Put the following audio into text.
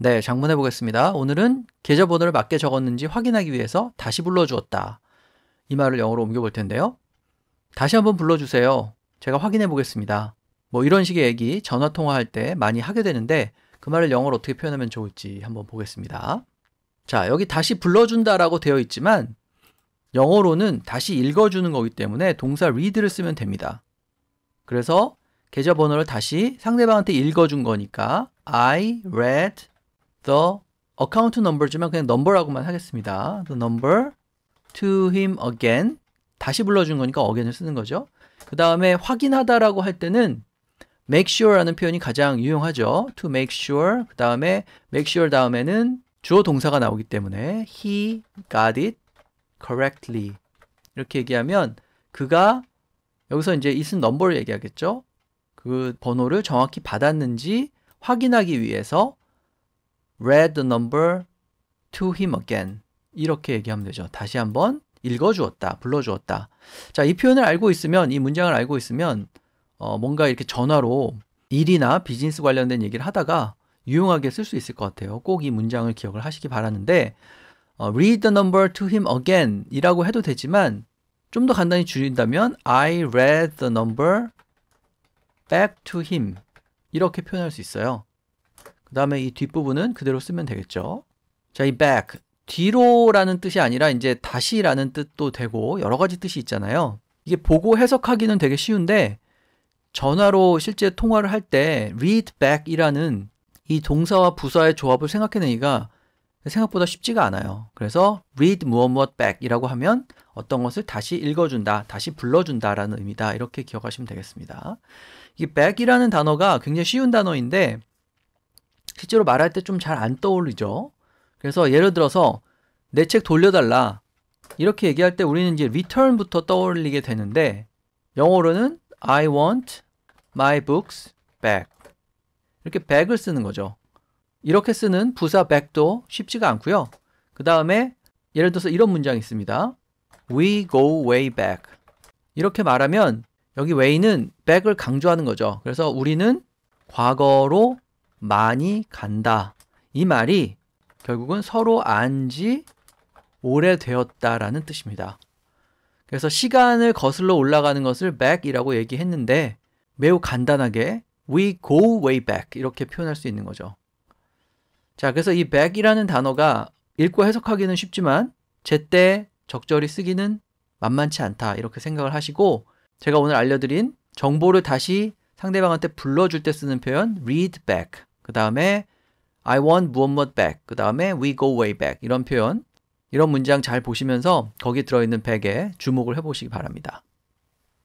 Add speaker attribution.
Speaker 1: 네, 장문해 보겠습니다. 오늘은 계좌번호를 맞게 적었는지 확인하기 위해서 다시 불러주었다. 이 말을 영어로 옮겨 볼 텐데요. 다시 한번 불러주세요. 제가 확인해 보겠습니다. 뭐 이런 식의 얘기 전화 통화할 때 많이 하게 되는데 그 말을 영어로 어떻게 표현하면 좋을지 한번 보겠습니다. 자, 여기 다시 불러준다라고 되어 있지만 영어로는 다시 읽어주는 거기 때문에 동사 read를 쓰면 됩니다. 그래서 계좌번호를 다시 상대방한테 읽어준 거니까 I read the account number지만 그냥 number라고만 하겠습니다. the number to him again 다시 불러준 거니까 again을 쓰는 거죠. 그 다음에 확인하다라고 할 때는 make sure라는 표현이 가장 유용하죠. to make sure 그 다음에 make sure 다음에는 주어 동사가 나오기 때문에 he got it correctly 이렇게 얘기하면 그가 여기서 이제 이슨 넘버를 얘기하겠죠. 그 번호를 정확히 받았는지 확인하기 위해서 read the number to him again. 이렇게 얘기하면 되죠. 다시 한번 읽어주었다, 불러주었다. 자, 이 표현을 알고 있으면, 이 문장을 알고 있으면, 어, 뭔가 이렇게 전화로 일이나 비즈니스 관련된 얘기를 하다가 유용하게 쓸 수 있을 것 같아요. 꼭 이 문장을 기억을 하시기 바라는데, 어, read the number to him again 이라고 해도 되지만, 좀 더 간단히 줄인다면, I read the number back to him. 이렇게 표현할 수 있어요. 그 다음에 이 뒷부분은 그대로 쓰면 되겠죠. 자, 이 back. 뒤로라는 뜻이 아니라 이제 다시라는 뜻도 되고 여러 가지 뜻이 있잖아요. 이게 보고 해석하기는 되게 쉬운데 전화로 실제 통화를 할 때 read back이라는 이 동사와 부사의 조합을 생각해내기가 생각보다 쉽지가 않아요. 그래서 read 무엇 무엇 back이라고 하면 어떤 것을 다시 읽어준다, 다시 불러준다라는 의미다. 이렇게 기억하시면 되겠습니다. 이 back이라는 단어가 굉장히 쉬운 단어인데 실제로 말할 때 좀 잘 안 떠올리죠. 그래서 예를 들어서 내 책 돌려달라 이렇게 얘기할 때 우리는 이제 return부터 떠올리게 되는데 영어로는 I want my books back 이렇게 back을 쓰는 거죠. 이렇게 쓰는 부사 back도 쉽지가 않고요. 그 다음에 예를 들어서 이런 문장이 있습니다. We go way back 이렇게 말하면 여기 way는 back을 강조하는 거죠. 그래서 우리는 과거로 많이 간다. 이 말이 결국은 서로 안지 오래되었다라는 뜻입니다. 그래서 시간을 거슬러 올라가는 것을 back이라고 얘기했는데 매우 간단하게 we go way back 이렇게 표현할 수 있는 거죠. 자, 그래서 이 back이라는 단어가 읽고 해석하기는 쉽지만 제때 적절히 쓰기는 만만치 않다 이렇게 생각을 하시고 제가 오늘 알려드린 정보를 다시 상대방한테 불러줄 때 쓰는 표현 read back 그 다음에 I want 무엇무엇 back. 그 다음에 we go way back. 이런 표현, 이런 문장 잘 보시면서 거기 들어있는 백에 주목을 해보시기 바랍니다.